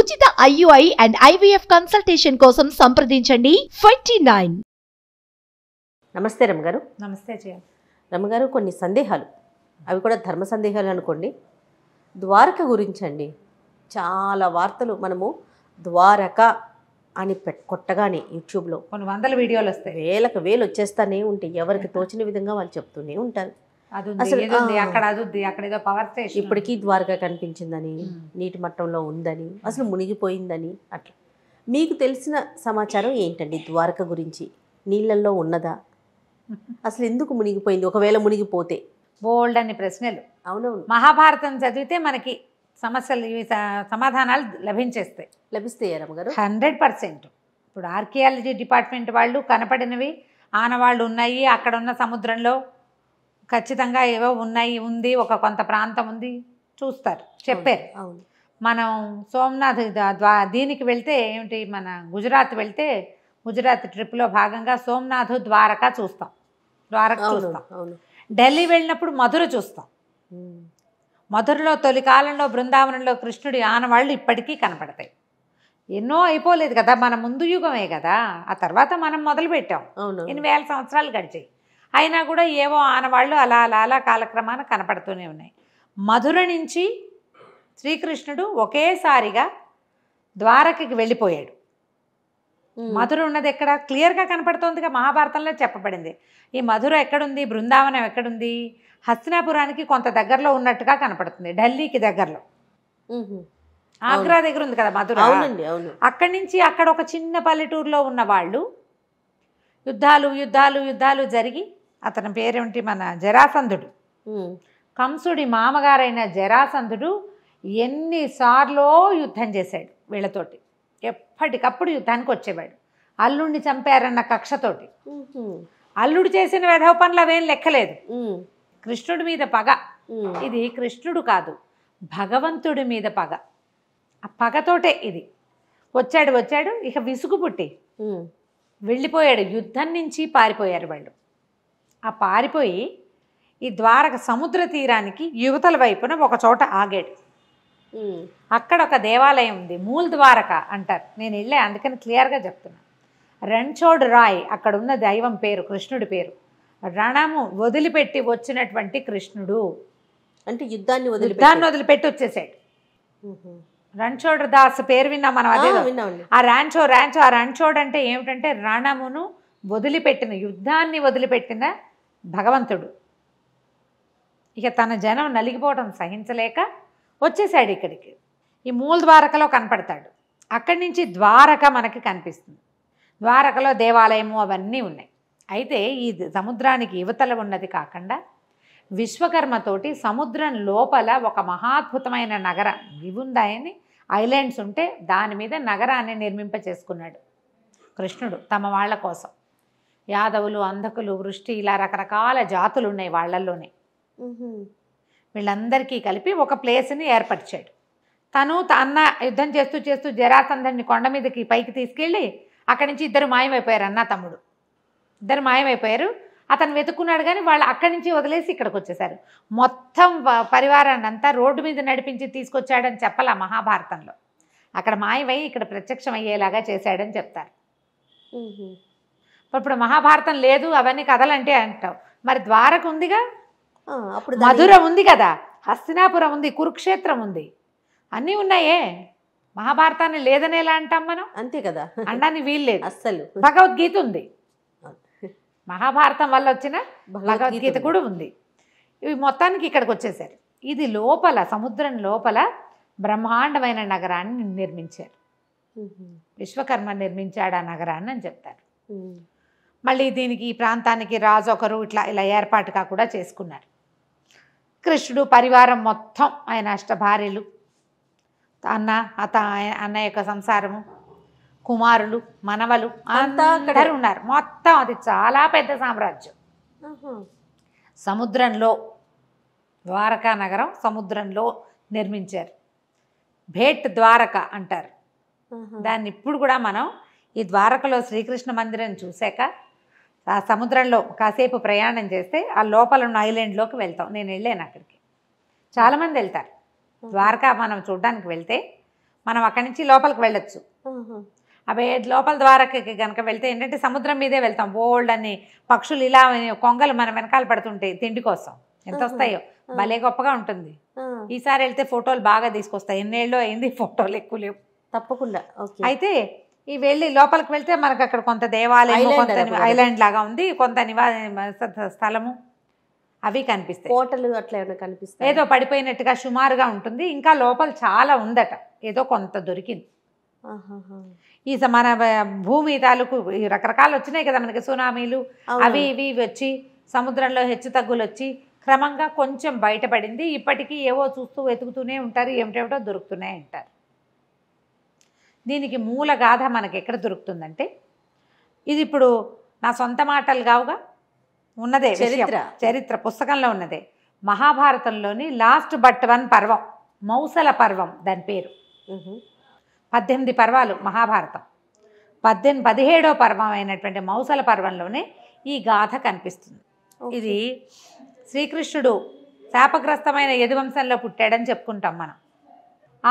ఉచిత IUI and IVF consultation కోసం సంప్రదించండి ఫైవ్టీ నైన్ నమస్తే రమ్మగారు నమస్తే జయ రమ్మగారు కొన్ని సందేహాలు అవి కూడా ధర్మ సందేహాలు అనుకోండి ద్వారక గురించండి చాలా వార్తలు మనము ద్వారక అని పెట్ కొట్టగానే యూట్యూబ్లో కొన్ని వందల వీడియోలు వస్తాయి వేలకు వేలు వచ్చేస్తానే ఉంటాయి ఎవరికి తోచిన విధంగా వాళ్ళు చెప్తూనే ఉంటారు అక్కడ అక్కడ ఏదో పవర్ స్టేషన్ ఇప్పటికీ ద్వారకా కనిపించిందని నీటి మట్టంలో ఉందని అసలు మునిగిపోయిందని అట్లా మీకు తెలిసిన సమాచారం ఏంటండి ద్వారక గురించి నీళ్ళల్లో ఉన్నదా అసలు ఎందుకు మునిగిపోయింది ఒకవేళ మునిగిపోతే బోల్డ్ అనే ప్రశ్నలు అవునవును మహాభారతం చదివితే మనకి సమస్యలు సమాధానాలు లభించేస్తాయి లభిస్తాయి రమగారు హండ్రెడ్ పర్సెంట్ ఇప్పుడు ఆర్కియాలజీ డిపార్ట్మెంట్ వాళ్ళు కనపడినవి ఆనవాళ్ళు ఉన్నాయి అక్కడ ఉన్న సముద్రంలో ఖచ్చితంగా ఏవో ఉన్నాయి ఉంది ఒక కొంత ప్రాంతం ఉంది చూస్తారు చెప్పారు మనం సోమనాథ్ ద్వా దీనికి వెళ్తే ఏమిటి మన గుజరాత్ వెళ్తే గుజరాత్ ట్రిప్లో భాగంగా సోమనాథ్ ద్వారకా చూస్తాం ద్వారకా చూస్తాం ఢిల్లీ వెళ్ళినప్పుడు మధుర చూస్తాం మధురలో తొలి కాలంలో బృందావనంలో కృష్ణుడి ఆనవాళ్ళు ఇప్పటికీ కనపడతాయి ఎన్నో అయిపోలేదు కదా మన ముందు యుగమే కదా ఆ తర్వాత మనం మొదలుపెట్టాం ఎన్ని వేల సంవత్సరాలు గడిచాయి అయినా కూడా ఏవో ఆనవాళ్ళు అలా అలా అలా కాలక్రమాన కనపడుతూనే ఉన్నాయి మధుర నుంచి శ్రీకృష్ణుడు ఒకేసారిగా ద్వారకకి వెళ్ళిపోయాడు మధుర ఉన్నది ఎక్కడ క్లియర్గా కనపడుతోందిగా మహాభారతంలో చెప్పబడింది ఈ మధుర ఎక్కడుంది బృందావనం ఎక్కడుంది హస్తినాపురానికి కొంత దగ్గరలో ఉన్నట్టుగా కనపడుతుంది ఢిల్లీకి దగ్గరలో ఆగ్రా దగ్గర ఉంది కదా మధుర అక్కడి నుంచి అక్కడ ఒక చిన్న పల్లెటూరులో ఉన్న వాళ్ళు యుద్ధాలు యుద్ధాలు యుద్ధాలు జరిగి అతని పేరేమిటి మన జరాసంధుడు కంసుడి మామగారైన జరాసంధుడు ఎన్నిసార్లో యుద్ధం చేశాడు వీళ్ళతోటి ఎప్పటికప్పుడు యుద్ధానికి వచ్చేవాడు అల్లుడిని చంపారన్న కక్షతోటి అల్లుడు చేసిన వెధవ పనులు అవేం లెక్కలేదు కృష్ణుడి మీద పగ ఇది కృష్ణుడు కాదు భగవంతుడి మీద పగ ఆ పగతోటే ఇది వచ్చాడు వచ్చాడు ఇక విసుగు పుట్టి వెళ్ళిపోయాడు యుద్ధం నుంచి పారిపోయారు వాళ్ళు ఆ పారిపోయి ఈ ద్వారక సముద్ర తీరానికి యువతల వైపున ఒక చోట ఆగాడు అక్కడ ఒక దేవాలయం ఉంది మూల్ ద్వారక అంటారు నేను వెళ్ళే అందుకని క్లియర్గా చెప్తున్నా రణ్చోడ్ రాయ్ అక్కడ ఉన్న దైవం పేరు కృష్ణుడి పేరు రణము వదిలిపెట్టి వచ్చినటువంటి కృష్ణుడు అంటే యుద్ధాన్ని వదిలి యుద్ధాన్ని వదిలిపెట్టి వచ్చేసాడు రణ్చోడ్ దాస్ పేరు విన్నాం మనం అదే ఆ రాంచో రాంచో ఆ రణ్చోడ్ అంటే ఏమిటంటే రణమును వదిలిపెట్టిన యుద్ధాన్ని వదిలిపెట్టిన భగవంతుడు ఇక తన జనం నలిగిపోవడం సహించలేక వచ్చేసాడు ఇక్కడికి ఈ మూల ద్వారకలో కనపడతాడు అక్కడి నుంచి ద్వారక మనకి కనిపిస్తుంది ద్వారకలో దేవాలయము అవన్నీ ఉన్నాయి అయితే ఈ సముద్రానికి యువతల ఉన్నది కాకుండా విశ్వకర్మతోటి సముద్రం లోపల ఒక మహాద్భుతమైన నగరం ఇవుందాయని ఐలాండ్స్ ఉంటే దాని మీద నగరాన్ని నిర్మింప చేసుకున్నాడు కృష్ణుడు తమ వాళ్ళ కోసం యాదవులు అంధకులు వృష్టి ఇలా రకరకాల జాతులు ఉన్నాయి వాళ్ళల్లోనే వీళ్ళందరికీ కలిపి ఒక ప్లేస్ని ఏర్పరిచాడు తను అన్న యుద్ధం చేస్తూ చేస్తూ జరాసందర్ని కొండ మీదకి పైకి తీసుకెళ్ళి అక్కడి నుంచి ఇద్దరు మాయమైపోయారు అన్న తమ్ముడు ఇద్దరు మాయమైపోయారు అతను వెతుక్కున్నాడు కానీ వాళ్ళు అక్కడి నుంచి వదిలేసి ఇక్కడికి వచ్చేసారు మొత్తం పరివారాన్ని అంతా రోడ్డు మీద నడిపించి తీసుకొచ్చాడని చెప్పాల మహాభారతంలో అక్కడ మాయమై ఇక్కడ ప్రత్యక్షం అయ్యేలాగా చేశాడని చెప్తారు ఇప్పుడు మహాభారతం లేదు అవన్నీ అంటే అంటావు మరి ద్వారక ఉందిగా అప్పుడు మధుర ఉంది కదా హస్తినాపురం ఉంది కురుక్షేత్రం ఉంది అన్నీ ఉన్నాయే మహాభారతాన్ని లేదని ఎలా అంటాం మనం అంతే కదా అండాన్ని వీల్లేదు అస్సలు భగవద్గీత ఉంది మహాభారతం వల్ల వచ్చిన భగవద్గీత కూడా ఉంది ఇవి మొత్తానికి ఇక్కడికి వచ్చేసారు ఇది లోపల సముద్రం లోపల బ్రహ్మాండమైన నగరాన్ని నిర్మించారు విశ్వకర్మ నిర్మించాడు ఆ నగరాన్ని అని చెప్తారు మళ్ళీ దీనికి ఈ ప్రాంతానికి రాజు ఒకరు ఇట్లా ఇలా ఏర్పాటుగా కూడా చేసుకున్నారు కృష్ణుడు పరివారం మొత్తం ఆయన అష్టభార్యలు అన్న అత అన్న యొక్క సంసారము కుమారులు మనవలు అంతా ఉన్నారు మొత్తం అది చాలా పెద్ద సామ్రాజ్యం సముద్రంలో ద్వారకా నగరం సముద్రంలో నిర్మించారు భేట్ ద్వారక అంటారు దాన్ని ఇప్పుడు కూడా మనం ఈ ద్వారకలో శ్రీకృష్ణ మందిరం చూశాక ఆ సముద్రంలో కాసేపు ప్రయాణం చేస్తే ఆ లోపల ఉన్న ఐలాండ్లోకి వెళ్తాం నేను వెళ్ళాను అక్కడికి చాలామంది వెళ్తారు ద్వారకా మనం చూడడానికి వెళ్తే మనం అక్కడి నుంచి లోపలికి వెళ్ళొచ్చు అవే లోపల ద్వారకకి కనుక వెళ్తే ఏంటంటే సముద్రం మీదే వెళ్తాం బోల్డ్ అని పక్షులు ఇలా కొంగలు మనం వెనకాల పడుతుంటాయి తిండి కోసం ఎంత వస్తాయో భలే గొప్పగా ఉంటుంది ఈసారి వెళ్తే ఫోటోలు బాగా తీసుకొస్తాయి ఎన్నేళ్ళు అయింది ఫోటోలు ఎక్కువ లేవు తప్పకుండా అయితే ఈ వెళ్ళి లోపలికి వెళ్తే మనకు అక్కడ కొంత దేవాలయం కొంత ఐలాండ్ లాగా ఉంది కొంత నివా స్థలము అవి కనిపిస్తాయి హోటల్ అట్లా ఏమైనా కనిపిస్తాయి ఏదో పడిపోయినట్టుగా సుమారుగా ఉంటుంది ఇంకా లోపల చాలా ఉందట ఏదో కొంత దొరికింది ఈ మన భూమి తాలూకు రకరకాలు వచ్చినాయి కదా మనకి సునామీలు అవి ఇవి వచ్చి సముద్రంలో హెచ్చు తగ్గులు వచ్చి క్రమంగా కొంచెం బయటపడింది ఇప్పటికీ ఏవో చూస్తూ వెతుకుతూనే ఉంటారు ఏమిటేమిటో దొరుకుతూనే ఉంటారు దీనికి మూల గాథ మనకి ఎక్కడ దొరుకుతుందంటే ఇది ఇప్పుడు నా సొంత మాటలు కావుగా ఉన్నదే చరిత్ర చరిత్ర పుస్తకంలో ఉన్నదే మహాభారతంలోని లాస్ట్ బట్ వన్ పర్వం మౌసల పర్వం దాని పేరు పద్దెనిమిది పర్వాలు మహాభారతం పద్దెనిమిది పదిహేడో పర్వం అయినటువంటి మౌసల పర్వంలోనే ఈ గాథ కనిపిస్తుంది ఇది శ్రీకృష్ణుడు శాపగ్రస్తమైన యదువంశంలో పుట్టాడని చెప్పుకుంటాం మనం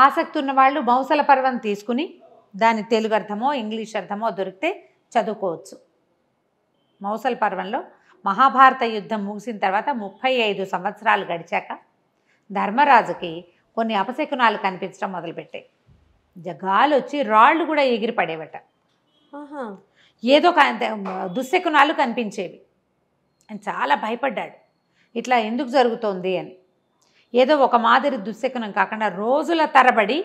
ఆసక్తి ఉన్న వాళ్ళు మౌసల పర్వం తీసుకుని దాని తెలుగు అర్థమో ఇంగ్లీష్ అర్థమో దొరికితే చదువుకోవచ్చు మౌసల్ పర్వంలో మహాభారత యుద్ధం ముగిసిన తర్వాత ముప్పై ఐదు సంవత్సరాలు గడిచాక ధర్మరాజుకి కొన్ని అపశకునాలు కనిపించడం మొదలుపెట్టాయి జగాలు వచ్చి రాళ్ళు కూడా ఎగిరి పడేవట ఏదో దుశ్శకునాలు కనిపించేవి అని చాలా భయపడ్డాడు ఇట్లా ఎందుకు జరుగుతోంది అని ఏదో ఒక మాదిరి దుశ్శకునం కాకుండా రోజుల తరబడి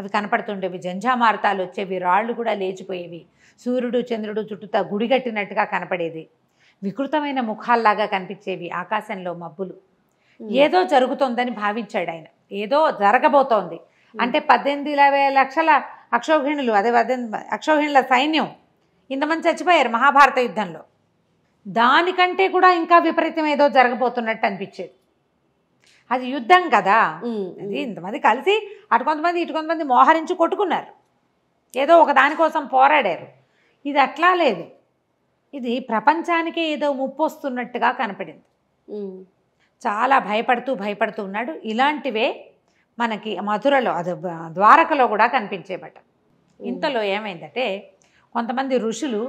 అవి కనపడుతుండేవి జంఝామార్తాలు వచ్చేవి రాళ్ళు కూడా లేచిపోయేవి సూర్యుడు చంద్రుడు చుట్టూతా గుడిగట్టినట్టుగా కనపడేది వికృతమైన ముఖాల్లాగా కనిపించేవి ఆకాశంలో మబ్బులు ఏదో జరుగుతోందని భావించాడు ఆయన ఏదో జరగబోతోంది అంటే పద్దెనిమిది ఇరవై లక్షల అక్షోహిణులు అదే పద్దెనిమిది అక్షోహిణుల సైన్యం ఇంతమంది చచ్చిపోయారు మహాభారత యుద్ధంలో దానికంటే కూడా ఇంకా విపరీతం ఏదో జరగబోతున్నట్టు అనిపించేది అది యుద్ధం కదా అది ఇంతమంది కలిసి అటు కొంతమంది ఇటు కొంతమంది మోహరించి కొట్టుకున్నారు ఏదో ఒక దానికోసం పోరాడారు ఇది అట్లా లేదు ఇది ప్రపంచానికే ఏదో ముప్పు వస్తున్నట్టుగా కనపడింది చాలా భయపడుతూ భయపడుతూ ఉన్నాడు ఇలాంటివే మనకి మధురలో అది ద్వారకలో కూడా కనిపించేబట్ట ఇంతలో ఏమైందంటే కొంతమంది ఋషులు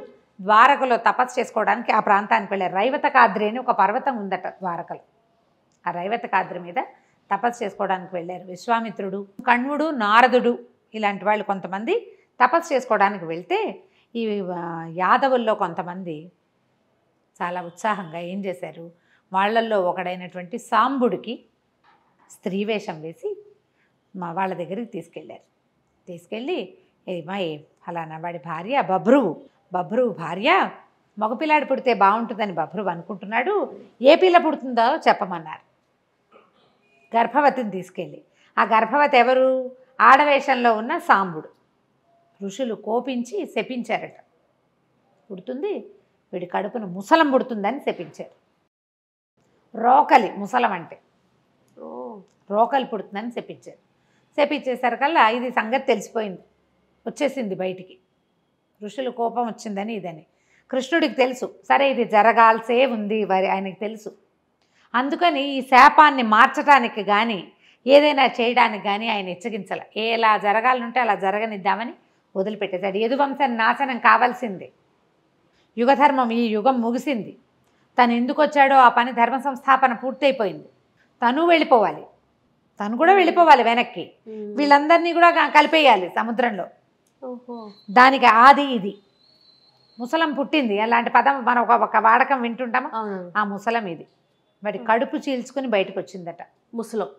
ద్వారకలో తపస్సు చేసుకోవడానికి ఆ ప్రాంతానికి వెళ్ళారు రైవతకాద్రి అని ఒక పర్వతం ఉందట ద్వారకలో ఆ రైవత కాద్రి మీద తపస్సు చేసుకోవడానికి వెళ్ళారు విశ్వామిత్రుడు కణ్వుడు నారదుడు ఇలాంటి వాళ్ళు కొంతమంది తపస్సు చేసుకోవడానికి వెళ్తే ఈ యాదవుల్లో కొంతమంది చాలా ఉత్సాహంగా ఏం చేశారు వాళ్ళల్లో ఒకడైనటువంటి సాంబుడికి స్త్రీ వేషం వేసి మా వాళ్ళ దగ్గరికి తీసుకెళ్ళారు తీసుకెళ్ళి ఏమా ఏ ఫలానా వాడి భార్య బభ్రువు బభ్రువు భార్య మగపిల్లాడు పుడితే బాగుంటుందని బభ్రువు అనుకుంటున్నాడు ఏ పిల్ల పుడుతుందో చెప్పమన్నారు గర్భవతిని తీసుకెళ్ళి ఆ గర్భవతి ఎవరు ఆడవేషంలో ఉన్న సాంబుడు ఋషులు కోపించి శపించారట పుడుతుంది వీడి కడుపును ముసలం పుడుతుందని శపించారు రోకలి ముసలం అంటే రోకలి పుడుతుందని చెప్పించారు శపించేసరికల్లా ఇది సంగతి తెలిసిపోయింది వచ్చేసింది బయటికి ఋషులు కోపం వచ్చిందని ఇదని కృష్ణుడికి తెలుసు సరే ఇది జరగాల్సే ఉంది వారి ఆయనకి తెలుసు అందుకని ఈ శాపాన్ని మార్చడానికి కానీ ఏదైనా చేయడానికి కానీ ఆయన ఏ ఎలా జరగాలనుంటే అలా జరగనిద్దామని వదిలిపెట్టేశాడు యదువంశాన్ని నాశనం కావాల్సిందే యుగధర్మం ఈ యుగం ముగిసింది తను ఎందుకు వచ్చాడో ఆ పని ధర్మ సంస్థాపన పూర్తయిపోయింది తను వెళ్ళిపోవాలి తను కూడా hmm. వెళ్ళిపోవాలి వెనక్కి hmm. వీళ్ళందరినీ కూడా కలిపేయాలి సముద్రంలో దానికి ఆది ఇది ముసలం పుట్టింది అలాంటి పదం మనం ఒక వాడకం వింటుంటాము ఆ ముసలం ఇది వాడి కడుపు చీల్చుకుని బయటకు వచ్చిందట ముసలం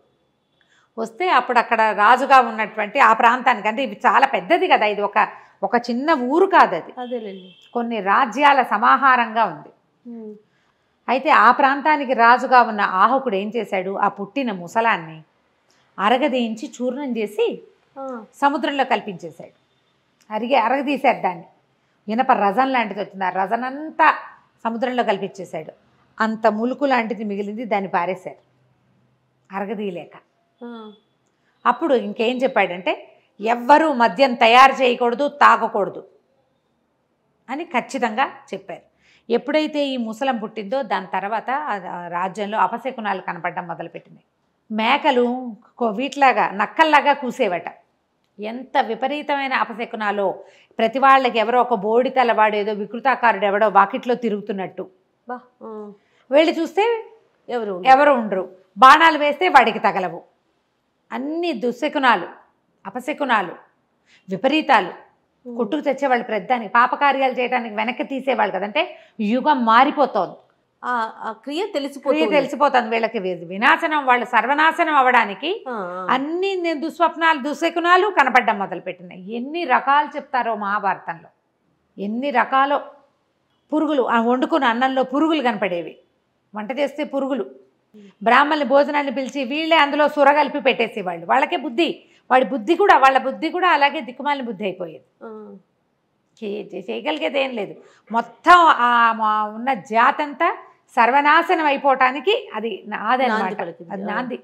వస్తే అప్పుడు అక్కడ రాజుగా ఉన్నటువంటి ఆ ప్రాంతానికి అంటే ఇవి చాలా పెద్దది కదా ఇది ఒక ఒక చిన్న ఊరు కాదు అది కొన్ని రాజ్యాల సమాహారంగా ఉంది అయితే ఆ ప్రాంతానికి రాజుగా ఉన్న ఆహకుడు ఏం చేశాడు ఆ పుట్టిన ముసలాన్ని అరగదీయించి చూర్ణం చేసి సముద్రంలో కల్పించేశాడు అరిగి అరగదీశాడు దాన్ని ఇనప రజన్ లాంటిది వచ్చింది ఆ రజనంతా సముద్రంలో కల్పించేశాడు అంత ములుకు లాంటిది మిగిలింది దాన్ని పారేశారు అరగదీయలేక అప్పుడు ఇంకేం చెప్పాడంటే ఎవ్వరూ మద్యం తయారు చేయకూడదు తాగకూడదు అని ఖచ్చితంగా చెప్పారు ఎప్పుడైతే ఈ ముసలం పుట్టిందో దాని తర్వాత రాజ్యంలో అపశకునాలు కనపడడం మొదలుపెట్టినాయి మేకలు వీటిలాగా నక్కల్లాగా కూసేవట ఎంత విపరీతమైన అపశకునాలో ప్రతి వాళ్ళకి ఎవరో ఒక బోడి తలవాడు ఏదో వికృతాకారుడు ఎవడో వాకిట్లో తిరుగుతున్నట్టు వెళ్ళి చూస్తే ఎవరు ఎవరు ఉండరు బాణాలు వేస్తే వాడికి తగలవు అన్ని దుశకునాలు అపశకునాలు విపరీతాలు కొట్టుకు తెచ్చేవాళ్ళు ప్రతిదానికి పాపకార్యాలు చేయడానికి వెనక్కి తీసేవాళ్ళు కదంటే యుగం మారిపోతుంది క్రియ తెలిసిపోతుంది తెలిసిపోతుంది వీళ్ళకి వినాశనం వాళ్ళు సర్వనాశనం అవ్వడానికి అన్ని దుస్వప్నాలు దుశకునాలు కనపడడం పెట్టినాయి ఎన్ని రకాలు చెప్తారో మహాభారతంలో ఎన్ని రకాలు పురుగులు వండుకున్న అన్నంలో పురుగులు కనపడేవి వంట చేస్తే పురుగులు బ్రాహ్మణి భోజనాన్ని పిలిచి వీళ్ళే అందులో సొర కలిపి పెట్టేసేవాళ్ళు వాళ్ళకే బుద్ధి వాడి బుద్ధి కూడా వాళ్ళ బుద్ధి కూడా అలాగే దిక్కుమాలిన బుద్ధి అయిపోయేది చేయగలిగేది ఏం లేదు మొత్తం ఆ ఉన్న జాతంతా సర్వనాశనం అయిపోవటానికి అది నాదనమాట అది నాంది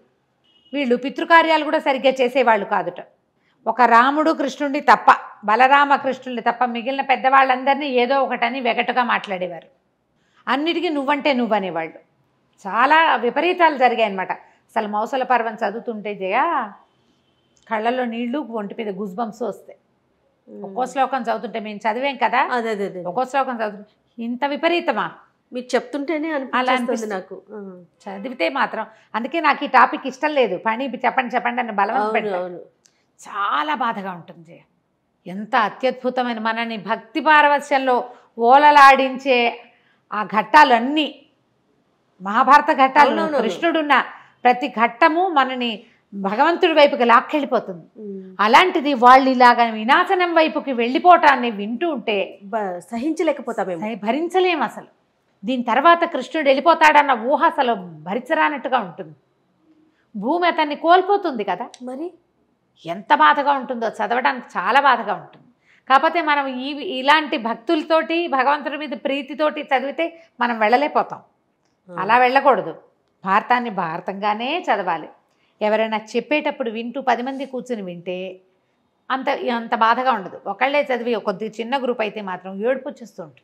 వీళ్ళు పితృకార్యాలు కూడా సరిగ్గా చేసేవాళ్ళు కాదుట ఒక రాముడు కృష్ణుడి తప్ప బలరామ కృష్ణుడి తప్ప మిగిలిన పెద్దవాళ్ళందరినీ ఏదో ఒకటని వెగటుగా మాట్లాడేవారు అన్నిటికీ నువ్వంటే నువ్వు అనేవాళ్ళు చాలా విపరీతాలు జరిగాయి అనమాట అసలు మౌసల పర్వం చదువుతుంటే జయ కళ్ళల్లో నీళ్లు ఒంటి మీద గుజ్బంస్ వస్తాయి ఒక్కో శ్లోకం చదువుతుంటే మేము చదివేం కదా ఒక్కో శ్లోకం చదువుతుంటే ఇంత విపరీతమా మీరు చెప్తుంటేనే అలా అనిపిస్తుంది నాకు చదివితే మాత్రం అందుకే నాకు ఈ టాపిక్ ఇష్టం లేదు పని చెప్పండి చెప్పండి అని బలవంతం చాలా బాధగా ఉంటుంది జయ ఎంత అత్యద్భుతమైన మనని భక్తి పారవశ్యంలో ఓలలాడించే ఆ ఘట్టాలన్నీ మహాభారత ఘట్టాలు కృష్ణుడున్న ప్రతి ఘట్టము మనని భగవంతుడి వైపుకి లాక్కెళ్ళిపోతుంది అలాంటిది వాళ్ళు ఇలాగ వినాశనం వైపుకి వెళ్ళిపోవటాన్ని వింటూ ఉంటే సహించలేకపోతాం భరించలేం అసలు దీని తర్వాత కృష్ణుడు వెళ్ళిపోతాడన్న ఊహ అసలు భరించరానట్టుగా ఉంటుంది భూమి అతన్ని కోల్పోతుంది కదా మరి ఎంత బాధగా ఉంటుందో చదవడానికి చాలా బాధగా ఉంటుంది కాకపోతే మనం ఈ ఇలాంటి భక్తులతోటి భగవంతుడి మీద ప్రీతితోటి చదివితే మనం వెళ్ళలేకపోతాం అలా వెళ్ళకూడదు భారతాన్ని భారతంగానే చదవాలి ఎవరైనా చెప్పేటప్పుడు వింటూ పది మంది కూర్చుని వింటే అంత అంత బాధగా ఉండదు ఒకళ్ళే చదివి కొద్ది చిన్న గ్రూప్ అయితే మాత్రం ఏడుపు ఉంటుంది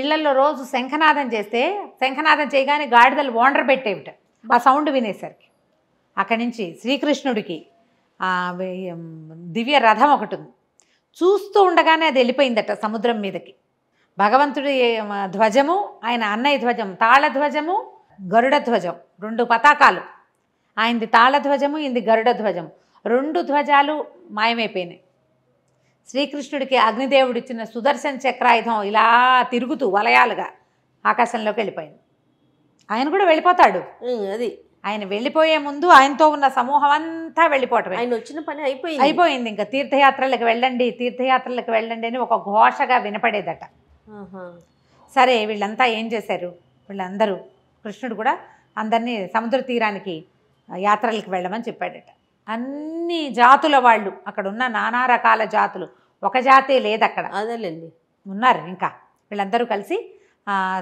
ఇళ్లలో రోజు శంఖనాదం చేస్తే శంఖనాదం చేయగానే గాడిదలు ఓండర్ పెట్టేవిట ఆ సౌండ్ వినేసరికి అక్కడి నుంచి శ్రీకృష్ణుడికి దివ్య రథం ఒకటి ఉంది చూస్తూ ఉండగానే అది వెళ్ళిపోయిందట సముద్రం మీదకి భగవంతుడి ధ్వజము ఆయన అన్నయ్య ధ్వజం తాళధ్వజము గరుడ ధ్వజం రెండు పతాకాలు ఆయనది తాళధ్వజము ఇంది గరుడ ధ్వజం రెండు ధ్వజాలు మాయమైపోయినాయి శ్రీకృష్ణుడికి అగ్నిదేవుడు ఇచ్చిన సుదర్శన చక్రాయుధం ఇలా తిరుగుతూ వలయాలుగా ఆకాశంలోకి వెళ్ళిపోయింది ఆయన కూడా వెళ్ళిపోతాడు అది ఆయన వెళ్ళిపోయే ముందు ఆయనతో ఉన్న సమూహం అంతా వెళ్ళిపోవటమే ఆయన వచ్చిన పని అయిపోయింది అయిపోయింది ఇంకా తీర్థయాత్రలకు వెళ్ళండి తీర్థయాత్రలకు వెళ్ళండి అని ఒక ఘోషగా వినపడేదట సరే వీళ్ళంతా ఏం చేశారు వీళ్ళందరూ కృష్ణుడు కూడా అందరినీ సముద్ర తీరానికి యాత్రలకు వెళ్ళమని చెప్పాడట అన్ని జాతుల వాళ్ళు అక్కడ ఉన్న నానా రకాల జాతులు ఒక జాతే లేదు అక్కడ అదేలేండి ఉన్నారు ఇంకా వీళ్ళందరూ కలిసి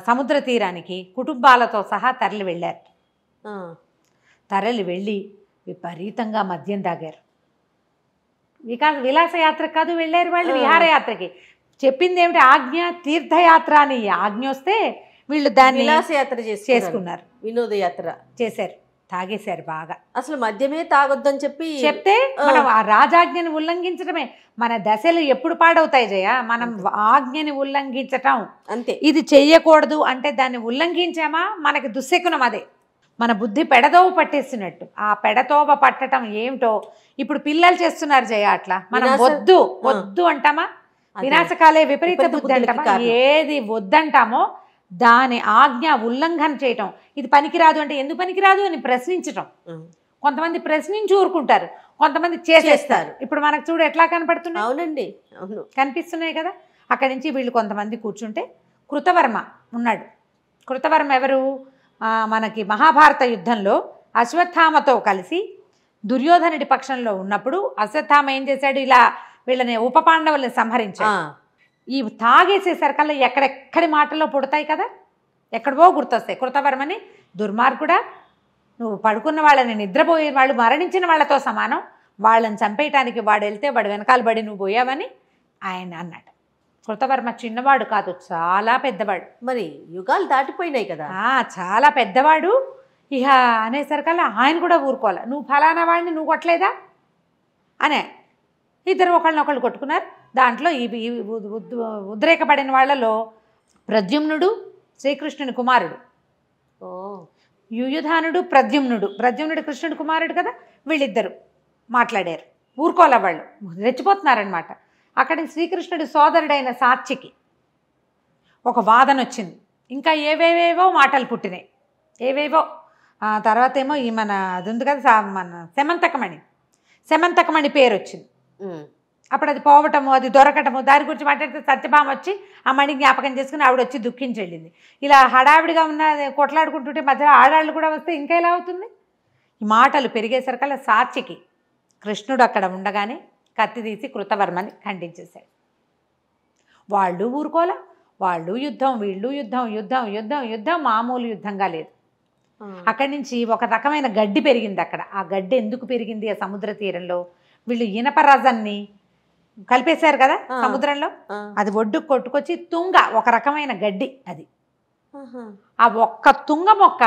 సముద్ర తీరానికి కుటుంబాలతో సహా తరలి వెళ్ళారు తరలి వెళ్ళి విపరీతంగా మద్యం తాగారు వికాస విలాసయాత్రకు కాదు వెళ్ళారు వాళ్ళు విహారయాత్రకి చెప్పింది ఏమిటి ఆజ్ఞ తీర్థయాత్ర అని ఆజ్ఞ వస్తే వీళ్ళు దాన్ని విలాసయాత్ర చేసుకున్నారు వినోదయాత్ర చేశారు తాగేశారు బాగా అసలు మద్యమే తాగొద్దని చెప్పి చెప్తే మనం ఆ రాజాజ్ఞని ఉల్లంఘించడమే మన దశలు ఎప్పుడు పాడవుతాయి జయ మనం ఆజ్ఞని ఉల్లంఘించటం అంతే ఇది చెయ్యకూడదు అంటే దాన్ని ఉల్లంఘించామా మనకి దుశ్శకునం అదే మన బుద్ధి పెడదోవ పట్టేసినట్టు ఆ పెడతోవ పట్టడం ఏమిటో ఇప్పుడు పిల్లలు చేస్తున్నారు జయ అట్లా మనం వద్దు వద్దు అంటామా వినాశకాలే విపరీత బుద్ధి అంటామా ఏది వద్దంటామో దాని ఆజ్ఞ ఉల్లంఘన చేయటం ఇది పనికిరాదు అంటే ఎందుకు పనికిరాదు అని ప్రశ్నించటం కొంతమంది ప్రశ్నించి ఊరుకుంటారు కొంతమంది చేసేస్తారు ఇప్పుడు మనకు చూడు ఎట్లా కనపడుతున్నాయి అవునండి అవును కనిపిస్తున్నాయి కదా అక్కడి నుంచి వీళ్ళు కొంతమంది కూర్చుంటే కృతవర్మ ఉన్నాడు కృతవర్మ ఎవరు మనకి మహాభారత యుద్ధంలో అశ్వత్థామతో కలిసి దుర్యోధనుడి పక్షంలో ఉన్నప్పుడు అశ్వత్థామ ఏం చేశాడు ఇలా వీళ్ళని ఉప పాండవుల్ని సంహరించాడు ఈ తాగేసేసరికల్లా ఎక్కడెక్కడి మాటలో పుడతాయి కదా ఎక్కడవో గుర్తొస్తాయి కృతవర్మని దుర్మార్గుడా నువ్వు పడుకున్న వాళ్ళని నిద్రపోయే వాళ్ళు మరణించిన వాళ్ళతో సమానం వాళ్ళని చంపేయటానికి వాడు వెళ్తే వాడు వెనకాల పడి నువ్వు పోయావని ఆయన అన్నాడు కృతవర్మ చిన్నవాడు కాదు చాలా పెద్దవాడు మరి యుగాలు దాటిపోయినాయి కదా చాలా పెద్దవాడు ఇక అనేసరికల్లా ఆయన కూడా ఊరుకోవాలి నువ్వు ఫలానా వాడిని నువ్వు కొట్టలేదా అనే ఇద్దరు ఒకళ్ళని ఒకళ్ళు కొట్టుకున్నారు దాంట్లో ఈ ఉద్రేకపడిన వాళ్ళలో ప్రద్యుమ్నుడు శ్రీకృష్ణుని కుమారుడు ఓ యుయుధానుడు ప్రద్యుమ్నుడు ప్రద్యుమ్నుడు కృష్ణుడు కుమారుడు కదా వీళ్ళిద్దరు మాట్లాడారు ఊరుకోలే వాళ్ళు రెచ్చిపోతున్నారనమాట అక్కడ శ్రీకృష్ణుడి సోదరుడైన సాత్యకి ఒక వాదన వచ్చింది ఇంకా ఏవేవేవో మాటలు పుట్టినాయి ఏవేవో తర్వాత ఏమో ఈ మన అది ఉంది కదా మన శమంతకమణి శమంతకమణి పేరు వచ్చింది అప్పుడు అది పోవటము అది దొరకటము దాని గురించి మాట్లాడితే సత్యభామ వచ్చి ఆ మణి జ్ఞాపకం చేసుకుని ఆవిడ వచ్చి దుఃఖించి వెళ్ళింది ఇలా హడావిడిగా ఉన్న కొట్లాడుకుంటుంటే మధ్యలో ఆడాళ్ళు కూడా వస్తే ఇంకా ఎలా అవుతుంది ఈ మాటలు పెరిగేసరికల్లా సాక్షికి కృష్ణుడు అక్కడ ఉండగానే కత్తి తీసి కృతవర్మని ఖండించేశాడు వాళ్ళు ఊరుకోలే వాళ్ళు యుద్ధం వీళ్ళు యుద్ధం యుద్ధం యుద్ధం యుద్ధం మామూలు యుద్ధంగా లేదు అక్కడి నుంచి ఒక రకమైన గడ్డి పెరిగింది అక్కడ ఆ గడ్డి ఎందుకు పెరిగింది ఆ సముద్ర తీరంలో వీళ్ళు ఇనపరాజన్ని కలిపేశారు కదా సముద్రంలో అది ఒడ్డుకు కొట్టుకొచ్చి తుంగ ఒక రకమైన గడ్డి అది ఆ ఒక్క తుంగ మొక్క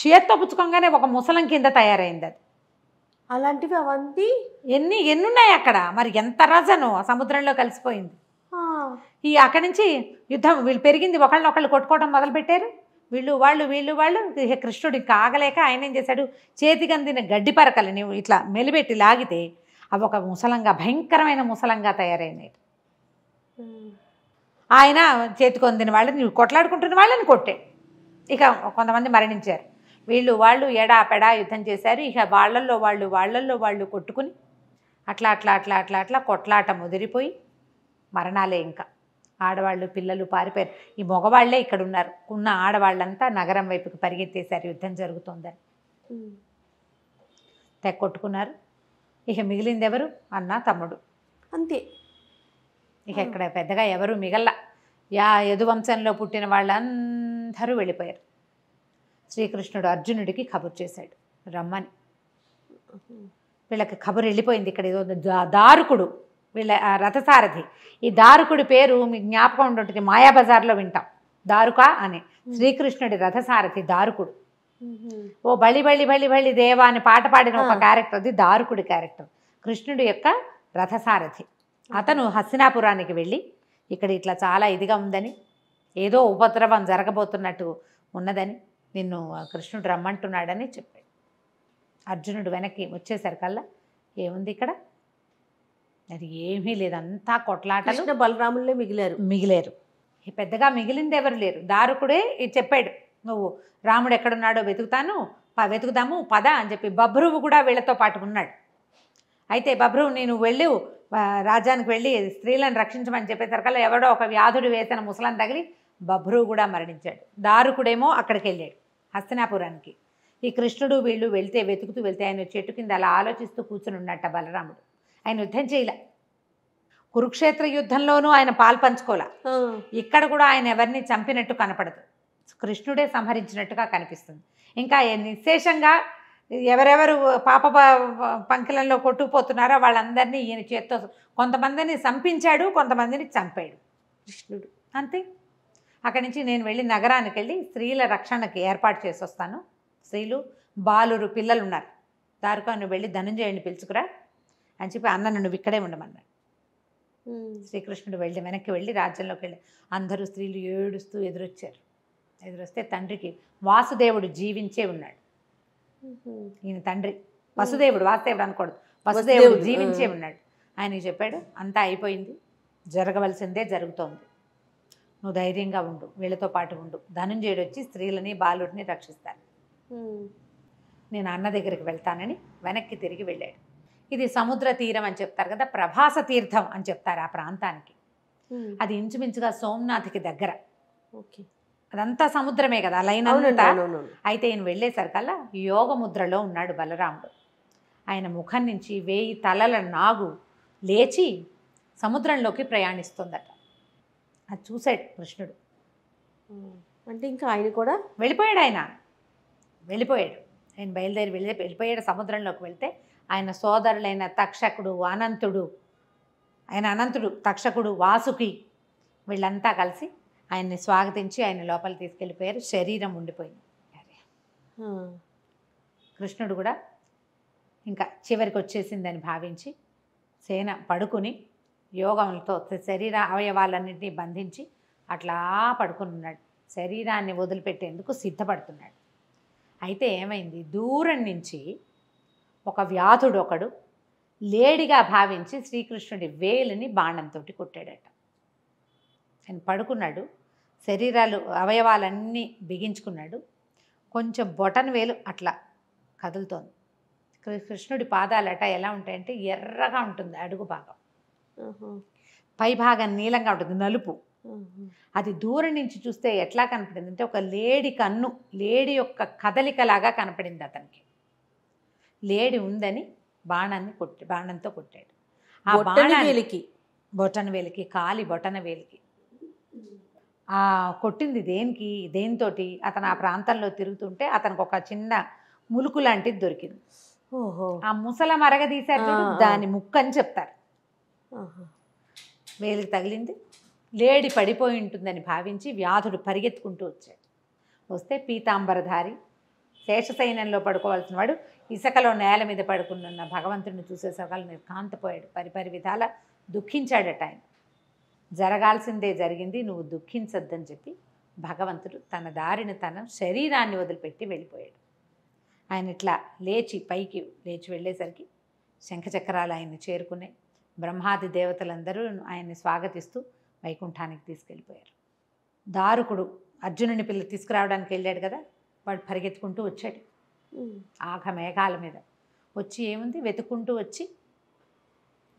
చేత్తో పుచ్చుకోగానే ఒక ముసలం కింద తయారైంది అది అలాంటివి అవంతి ఎన్ని ఎన్ని ఉన్నాయి అక్కడ మరి ఎంత రజను సముద్రంలో కలిసిపోయింది ఈ అక్కడి నుంచి యుద్ధం వీళ్ళు పెరిగింది ఒకళ్ళని ఒకళ్ళు కొట్టుకోవడం మొదలుపెట్టారు వీళ్ళు వాళ్ళు వీళ్ళు వాళ్ళు కృష్ణుడు ఇంకా ఆగలేక ఆయన ఏం చేశాడు చేతికి అందిన గడ్డి పరకలు నీవు ఇట్లా మెలిపెట్టి లాగితే అవి ఒక ముసలంగా భయంకరమైన ముసలంగా తయారైనాయి ఆయన చేతికి అందిన వాళ్ళని కొట్లాడుకుంటున్న వాళ్ళని కొట్టే ఇక కొంతమంది మరణించారు వీళ్ళు వాళ్ళు ఎడా పెడా యుద్ధం చేశారు ఇక వాళ్ళల్లో వాళ్ళు వాళ్ళల్లో వాళ్ళు కొట్టుకుని అట్లా అట్లా అట్లా అట్లా అట్లా కొట్లాట ముదిరిపోయి మరణాలే ఇంకా ఆడవాళ్ళు పిల్లలు పారిపోయారు ఈ మగవాళ్లే ఇక్కడ ఉన్నారు ఉన్న ఆడవాళ్ళంతా నగరం వైపుకి పరిగెత్తేశారు యుద్ధం జరుగుతుందని తెగ కొట్టుకున్నారు ఇక మిగిలింది ఎవరు అన్న తమ్ముడు అంతే ఇక ఇక్కడ పెద్దగా ఎవరు మిగల్ల యా యదువంశంలో పుట్టిన వాళ్ళందరూ వెళ్ళిపోయారు శ్రీకృష్ణుడు అర్జునుడికి కబురు చేశాడు రమ్మని వీళ్ళకి కబురు వెళ్ళిపోయింది ఇక్కడ ఏదో దారుకుడు వీళ్ళ రథసారథి ఈ దారుకుడి పేరు మీ జ్ఞాపకం ఉంటుంటుంది మాయాబజార్లో వింటాం దారుక అనే శ్రీకృష్ణుడి రథసారథి దారుకుడు ఓ బళ్ళి బళ్ళి బళ్ళి బళ్ళి దేవ అని పాట పాడిన ఒక క్యారెక్టర్ అది దారుకుడి క్యారెక్టర్ కృష్ణుడి యొక్క రథసారథి అతను హస్తినాపురానికి వెళ్ళి ఇక్కడ ఇట్లా చాలా ఇదిగా ఉందని ఏదో ఉపద్రవం జరగబోతున్నట్టు ఉన్నదని నిన్ను కృష్ణుడు రమ్మంటున్నాడని చెప్పాడు అర్జునుడు వెనక్కి వచ్చేసరికల్లా ఏముంది ఇక్కడ అది ఏమీ లేదు అంతా కొట్లాటలు బలరాములే మిగిలారు మిగిలేరు పెద్దగా మిగిలింది ఎవరు లేరు దారుకుడే చెప్పాడు నువ్వు రాముడు ఎక్కడున్నాడో వెతుకుతాను వెతుకుదాము పద అని చెప్పి బభ్రువు కూడా వీళ్ళతో పాటు ఉన్నాడు అయితే బభ్రువు నేను వెళ్ళి రాజానికి వెళ్ళి స్త్రీలను రక్షించమని చెప్పేసరికల్లా ఎవడో ఒక వ్యాధుడు వేసిన ముసలం తగిలి బభ్రువు కూడా మరణించాడు దారుకుడేమో అక్కడికి వెళ్ళాడు హస్తనాపురానికి ఈ కృష్ణుడు వీళ్ళు వెళ్తే వెతుకుతూ వెళ్తే ఆయన చెట్టు కింద అలా ఆలోచిస్తూ కూర్చుని ఉన్నట్ట బలరాముడు ఆయన యుద్ధం చేయలే కురుక్షేత్ర యుద్ధంలోనూ ఆయన పాల్పంచుకోలే ఇక్కడ కూడా ఆయన ఎవరిని చంపినట్టు కనపడదు కృష్ణుడే సంహరించినట్టుగా కనిపిస్తుంది ఇంకా నిశేషంగా ఎవరెవరు పాప పంకిలంలో కొట్టుకుపోతున్నారో వాళ్ళందరినీ ఈయన చేత్తో కొంతమందిని చంపించాడు కొంతమందిని చంపాడు కృష్ణుడు అంతే అక్కడి నుంచి నేను వెళ్ళి నగరానికి వెళ్ళి స్త్రీల రక్షణకి ఏర్పాటు చేసి వస్తాను స్త్రీలు బాలురు పిల్లలు ఉన్నారు దారుకా నువ్వు వెళ్ళి ధనుంజయుడిని పిలుచుకురా అని చెప్పి అన్న నువ్వు ఇక్కడే ఉండమన్నాడు శ్రీకృష్ణుడు వెళ్ళి వెనక్కి వెళ్ళి రాజ్యంలోకి వెళ్ళి అందరూ స్త్రీలు ఏడుస్తూ ఎదురొచ్చారు ఎదురొస్తే తండ్రికి వాసుదేవుడు జీవించే ఉన్నాడు ఈయన తండ్రి వసుదేవుడు వాసుదేవుడు అనకూడదు వసుదేవుడు జీవించే ఉన్నాడు ఆయనకి చెప్పాడు అంతా అయిపోయింది జరగవలసిందే జరుగుతోంది నువ్వు ధైర్యంగా ఉండు వీళ్ళతో పాటు ఉండు ధనుంజయుడు వచ్చి స్త్రీలని బాలుడిని రక్షిస్తాను నేను అన్న దగ్గరికి వెళ్తానని వెనక్కి తిరిగి వెళ్ళాడు ఇది సముద్ర తీరం అని చెప్తారు కదా ప్రభాస తీర్థం అని చెప్తారు ఆ ప్రాంతానికి అది ఇంచుమించుగా సోమనాథ్కి దగ్గర ఓకే అదంతా సముద్రమే కదా లైన్ అయితే ఈయన వెళ్ళేసరికల్లా యోగముద్రలో ఉన్నాడు బలరాముడు ఆయన ముఖం నుంచి వేయి తలల నాగు లేచి సముద్రంలోకి ప్రయాణిస్తుందట అది చూశాడు కృష్ణుడు అంటే ఇంకా ఆయన కూడా వెళ్ళిపోయాడు ఆయన వెళ్ళిపోయాడు ఆయన బయలుదేరి వెళ్ళి వెళ్ళిపోయాడు సముద్రంలోకి వెళ్తే ఆయన సోదరులైన తక్షకుడు అనంతుడు ఆయన అనంతుడు తక్షకుడు వాసుకి వీళ్ళంతా కలిసి ఆయన్ని స్వాగతించి ఆయన లోపల తీసుకెళ్ళిపోయారు శరీరం ఉండిపోయింది కృష్ణుడు కూడా ఇంకా చివరికి వచ్చేసిందని భావించి సేన పడుకుని యోగంతో శరీర అవయవాలన్నింటినీ బంధించి అట్లా పడుకుని ఉన్నాడు శరీరాన్ని వదిలిపెట్టేందుకు సిద్ధపడుతున్నాడు అయితే ఏమైంది దూరం నుంచి ఒక వ్యాధుడు ఒకడు లేడిగా భావించి శ్రీకృష్ణుడి వేలుని బాణంతో కొట్టాడట ఆయన పడుకున్నాడు శరీరాలు అవయవాలన్నీ బిగించుకున్నాడు కొంచెం బొటన్ వేలు అట్లా కదులుతోంది కృష్ణుడి పాదాలట ఎలా ఉంటాయంటే ఎర్రగా ఉంటుంది అడుగు భాగం పైభాగం నీలంగా ఉంటుంది నలుపు అది దూరం నుంచి చూస్తే ఎట్లా కనపడింది అంటే ఒక లేడి కన్ను లేడి యొక్క కదలికలాగా కనపడింది అతనికి లేడి ఉందని బాణాన్ని కొట్టి బాణంతో కొట్టాడు ఆ బాణానికి బొటన వేలికి కాలి బొటన వేలికి ఆ కొట్టింది దేనికి దేనితోటి అతను ఆ ప్రాంతంలో తిరుగుతుంటే అతనికి ఒక చిన్న ములుకు లాంటిది దొరికింది ఓహో ఆ ముసల మరగదీశారు దాని ముక్కని చెప్తారు వేలికి తగిలింది లేడి పడిపోయి ఉంటుందని భావించి వ్యాధుడు పరిగెత్తుకుంటూ వచ్చాడు వస్తే పీతాంబరధారి శేషసైన్యంలో పడుకోవాల్సిన వాడు ఇసుకలో నేల మీద పడుకున్న భగవంతుడిని చూసే సకాలు నిర్కాంతపోయాడు పరిపరి విధాల దుఃఖించాడట ఆయన జరగాల్సిందే జరిగింది నువ్వు దుఃఖించొద్దని చెప్పి భగవంతుడు తన దారిని తన శరీరాన్ని వదిలిపెట్టి వెళ్ళిపోయాడు ఆయన ఇట్లా లేచి పైకి లేచి వెళ్ళేసరికి శంఖచక్రాలు ఆయన్ని చేరుకున్నాయి బ్రహ్మాది దేవతలందరూ ఆయన్ని స్వాగతిస్తూ వైకుంఠానికి తీసుకెళ్ళిపోయారు దారుకుడు అర్జునుని పిల్ల తీసుకురావడానికి వెళ్ళాడు కదా వాడు పరిగెత్తుకుంటూ వచ్చాడు ఆఘ మేఘాల మీద వచ్చి ఏముంది వెతుక్కుంటూ వచ్చి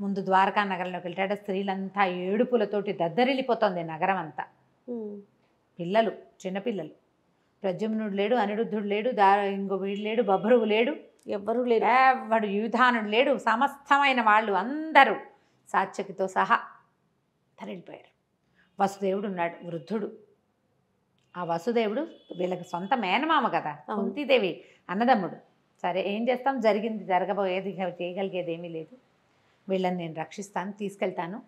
ముందు ద్వారకా నగరంలోకి వెళ్ళాడు స్త్రీలంతా ఏడుపులతోటి దద్దరిల్లిపోతుంది నగరం అంతా పిల్లలు చిన్నపిల్లలు ప్రజమ్నుడు లేడు అనిరుద్ధుడు లేడు దా ఇంకో వీడు లేడు బభరువు లేడు ఎవ్వరూ లేడు వాడు యూధానుడు లేడు సమస్తమైన వాళ్ళు అందరూ సాత్యకితో సహా తరలిపోయారు వసుదేవుడు ఉన్నాడు వృద్ధుడు ఆ వసుదేవుడు వీళ్ళకి సొంత మేనమామ కదా కుంతీదేవి అన్నదమ్ముడు సరే ఏం చేస్తాం జరిగింది జరగబోయేది చేయగలిగేది ఏమీ లేదు వీళ్ళని నేను రక్షిస్తాను తీసుకెళ్తాను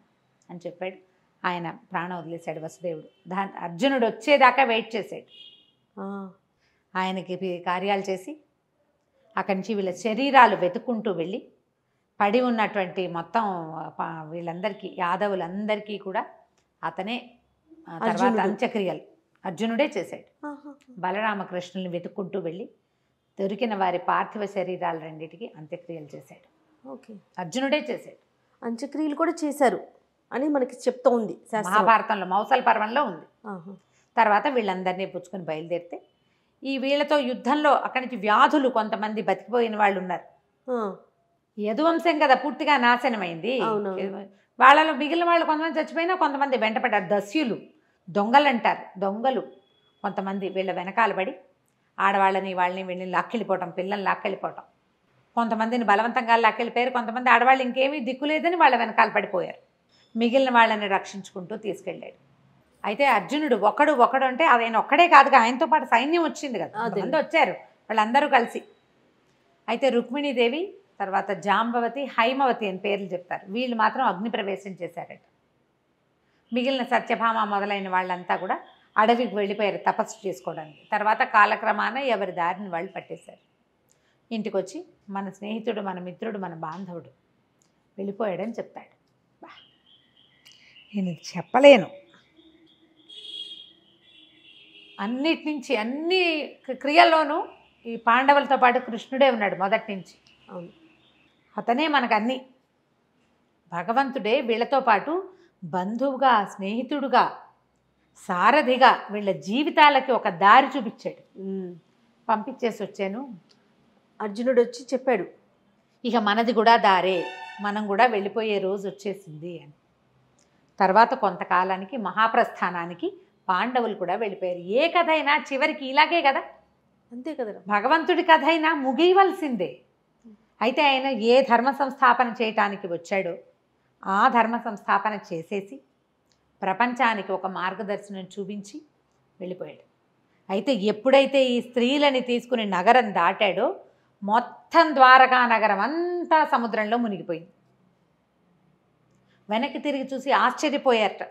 అని చెప్పాడు ఆయన ప్రాణం వదిలేశాడు వసుదేవుడు దాని అర్జునుడు వచ్చేదాకా వెయిట్ చేశాడు ఆయనకి కార్యాలు చేసి అక్కడి నుంచి వీళ్ళ శరీరాలు వెతుక్కుంటూ వెళ్ళి పడి ఉన్నటువంటి మొత్తం వీళ్ళందరికీ యాదవులందరికీ కూడా అతనే తర్వాత అంత్యక్రియలు అర్జునుడే చేశాడు బలరామకృష్ణుల్ని వెతుక్కుంటూ వెళ్ళి దొరికిన వారి పార్థివ శరీరాలు రెండింటికి అంత్యక్రియలు చేశాడు ఓకే అర్జునుడే చేశాడు అంత్యక్రియలు కూడా చేశారు అని మనకి చెప్తూ ఉంది మహాభారతంలో మౌసల పర్వంలో ఉంది తర్వాత వీళ్ళందరినీ పుచ్చుకొని బయలుదేరితే ఈ వీళ్ళతో యుద్ధంలో అక్కడి నుంచి వ్యాధులు కొంతమంది బతికిపోయిన వాళ్ళు ఉన్నారు యదువంశం కదా పూర్తిగా నాశనమైంది వాళ్ళలో మిగిలిన వాళ్ళు కొంతమంది చచ్చిపోయినా కొంతమంది వెంటపడ్డారు దస్యులు దొంగలు అంటారు దొంగలు కొంతమంది వీళ్ళ వెనకాల పడి ఆడవాళ్ళని వాళ్ళని వీళ్ళని లాక్కెళ్ళిపోవటం పిల్లల్ని లాక్కెళ్ళిపోవటం కొంతమందిని బలవంతంగా లాక్కెళ్ళిపోయారు కొంతమంది ఆడవాళ్ళు ఇంకేమీ దిక్కు లేదని వాళ్ళ వెనకాల పడిపోయారు మిగిలిన వాళ్ళని రక్షించుకుంటూ తీసుకెళ్ళాడు అయితే అర్జునుడు ఒకడు ఒకడు అంటే ఆయన ఒక్కడే కాదుగా ఆయనతో పాటు సైన్యం వచ్చింది కదా అందరూ వచ్చారు వాళ్ళందరూ కలిసి అయితే రుక్మిణీదేవి తర్వాత జాంబవతి హైమవతి అని పేర్లు చెప్తారు వీళ్ళు మాత్రం అగ్నిప్రవేశం చేశారట మిగిలిన సత్యభామ మొదలైన వాళ్ళంతా కూడా అడవికి వెళ్ళిపోయారు తపస్సు చేసుకోవడానికి తర్వాత కాలక్రమాన ఎవరి దారిని వాళ్ళు పట్టేశారు ఇంటికి వచ్చి మన స్నేహితుడు మన మిత్రుడు మన బాంధవుడు వెళ్ళిపోయాడని చెప్తాడు బా నేను చెప్పలేను అన్నిటి నుంచి అన్ని క్రియల్లోనూ ఈ పాండవులతో పాటు కృష్ణుడే ఉన్నాడు మొదటి నుంచి అవును అతనే మనకన్నీ భగవంతుడే వీళ్లతో పాటు బంధువుగా స్నేహితుడుగా సారథిగా వీళ్ళ జీవితాలకి ఒక దారి చూపించాడు పంపించేసి వచ్చాను అర్జునుడు వచ్చి చెప్పాడు ఇక మనది కూడా దారే మనం కూడా వెళ్ళిపోయే రోజు వచ్చేసింది అని తర్వాత కొంతకాలానికి మహాప్రస్థానానికి పాండవులు కూడా వెళ్ళిపోయారు ఏ కథ అయినా చివరికి ఇలాగే కదా అంతే కదా భగవంతుడి కథ అయినా ముగియవలసిందే అయితే ఆయన ఏ ధర్మ సంస్థాపన చేయటానికి వచ్చాడో ఆ ధర్మ సంస్థాపన చేసేసి ప్రపంచానికి ఒక మార్గదర్శనం చూపించి వెళ్ళిపోయాడు అయితే ఎప్పుడైతే ఈ స్త్రీలని తీసుకుని నగరం దాటాడో మొత్తం ద్వారకా నగరం అంతా సముద్రంలో మునిగిపోయింది వెనక్కి తిరిగి చూసి ఆశ్చర్యపోయారట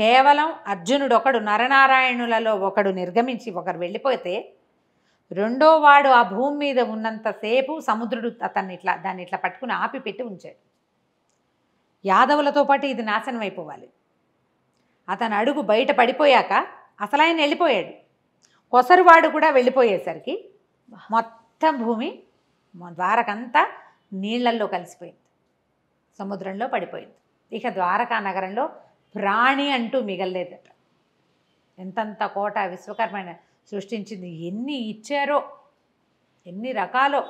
కేవలం అర్జునుడు ఒకడు నరనారాయణులలో ఒకడు నిర్గమించి ఒకరు వెళ్ళిపోతే రెండో వాడు ఆ భూమి మీద ఉన్నంతసేపు సముద్రుడు అతన్ని ఇట్లా దాన్ని ఇట్లా పట్టుకుని ఆపి పెట్టి ఉంచాడు యాదవులతో పాటు ఇది నాశనం అయిపోవాలి అతను అడుగు బయట పడిపోయాక ఆయన వెళ్ళిపోయాడు కొసరువాడు కూడా వెళ్ళిపోయేసరికి మొత్తం భూమి ద్వారకంతా నీళ్లల్లో కలిసిపోయింది సముద్రంలో పడిపోయింది ఇక ద్వారకా నగరంలో ప్రాణి అంటూ మిగలలేదట ఎంతంత కోట విశ్వకర్మైన సృష్టించింది ఎన్ని ఇచ్చారో ఎన్ని రకాలో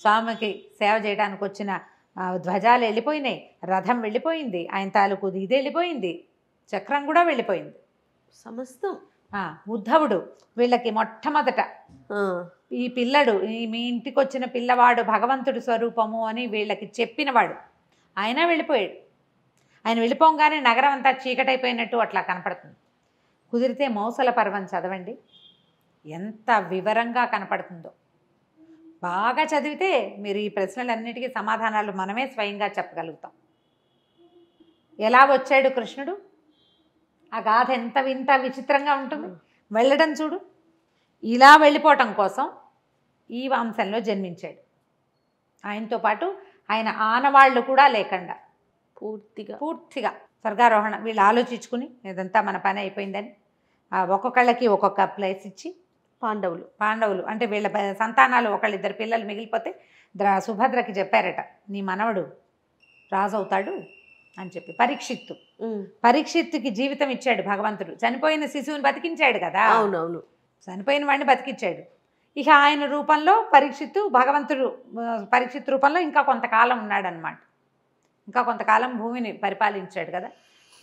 స్వామికి సేవ చేయడానికి వచ్చిన ధ్వజాలు వెళ్ళిపోయినాయి రథం వెళ్ళిపోయింది ఆయన తాలూకు ఇది వెళ్ళిపోయింది చక్రం కూడా వెళ్ళిపోయింది సమస్తం ఉద్ధవుడు వీళ్ళకి మొట్టమొదట ఈ పిల్లడు మీ ఇంటికి వచ్చిన పిల్లవాడు భగవంతుడి స్వరూపము అని వీళ్ళకి చెప్పినవాడు ఆయన వెళ్ళిపోయాడు ఆయన వెళ్ళిపోగానే నగరం అంతా చీకటైపోయినట్టు అట్లా కనపడుతుంది కుదిరితే మౌసల పర్వం చదవండి ఎంత వివరంగా కనపడుతుందో బాగా చదివితే మీరు ఈ ప్రశ్నలన్నిటికీ సమాధానాలు మనమే స్వయంగా చెప్పగలుగుతాం ఎలా వచ్చాడు కృష్ణుడు ఆ గాథ ఎంత వింత విచిత్రంగా ఉంటుంది వెళ్ళడం చూడు ఇలా వెళ్ళిపోవటం కోసం ఈ వంశంలో జన్మించాడు ఆయనతో పాటు ఆయన ఆనవాళ్ళు కూడా లేకుండా పూర్తిగా పూర్తిగా స్వర్గారోహణ వీళ్ళు ఆలోచించుకుని ఇదంతా మన పని అయిపోయిందని ఒక్కొక్కళ్ళకి ఒక్కొక్క ప్లేస్ ఇచ్చి పాండవులు పాండవులు అంటే వీళ్ళ సంతానాలు ఒకళ్ళిద్దరు పిల్లలు మిగిలిపోతే సుభద్రకి చెప్పారట నీ మనవడు రాజు అవుతాడు అని చెప్పి పరీక్షిత్తు పరీక్షిత్తుకి జీవితం ఇచ్చాడు భగవంతుడు చనిపోయిన శిశువుని బతికించాడు కదా అవునవును చనిపోయిన వాడిని బతికించాడు ఇక ఆయన రూపంలో పరీక్షిత్తు భగవంతుడు పరీక్షిత్ రూపంలో ఇంకా కొంతకాలం ఉన్నాడనమాట ఇంకా కొంతకాలం భూమిని పరిపాలించాడు కదా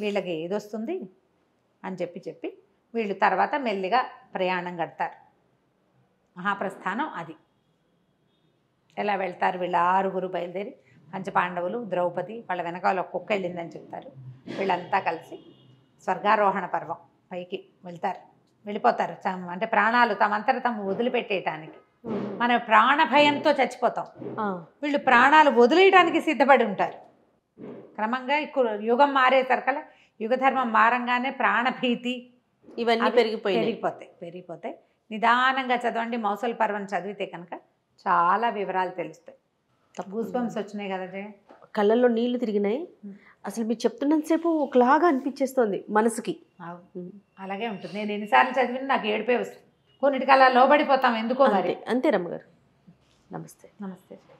వీళ్ళకి ఏదొస్తుంది అని చెప్పి చెప్పి వీళ్ళు తర్వాత మెల్లిగా ప్రయాణం గడతారు మహాప్రస్థానం అది ఎలా వెళ్తారు వీళ్ళ ఆరుగురు బయలుదేరి పంచపాండవులు ద్రౌపది వాళ్ళ వెనకాల ఒక్కొక్క వెళ్ళిందని చెప్తారు వీళ్ళంతా కలిసి స్వర్గారోహణ పర్వం పైకి వెళ్తారు వెళ్ళిపోతారు అంటే ప్రాణాలు తమంతట తమ వదిలిపెట్టేయటానికి మనం ప్రాణ భయంతో చచ్చిపోతాం వీళ్ళు ప్రాణాలు వదిలేయడానికి సిద్ధపడి ఉంటారు క్రమంగా యుగం మారేసరికల్లా యుగధర్మం మారంగానే ప్రాణభీతి ఇవన్నీ పెరిగిపోయి పెరిగిపోతాయి పెరిగిపోతాయి నిదానంగా చదవండి మౌసల పర్వం చదివితే కనుక చాలా వివరాలు తెలుస్తాయి గూస్ వచ్చినాయి కదా జయ కళ్ళల్లో నీళ్లు తిరిగినాయి అసలు మీరు చెప్తున్నంతసేపు ఒకలాగా అనిపించేస్తుంది మనసుకి అలాగే ఉంటుంది నేను ఎన్నిసార్లు చదివిన నాకు ఏడిపే వస్తుంది కొన్నిటికల్లా లోబడిపోతాం ఎందుకో మరి అంతే రమ్మగారు నమస్తే నమస్తే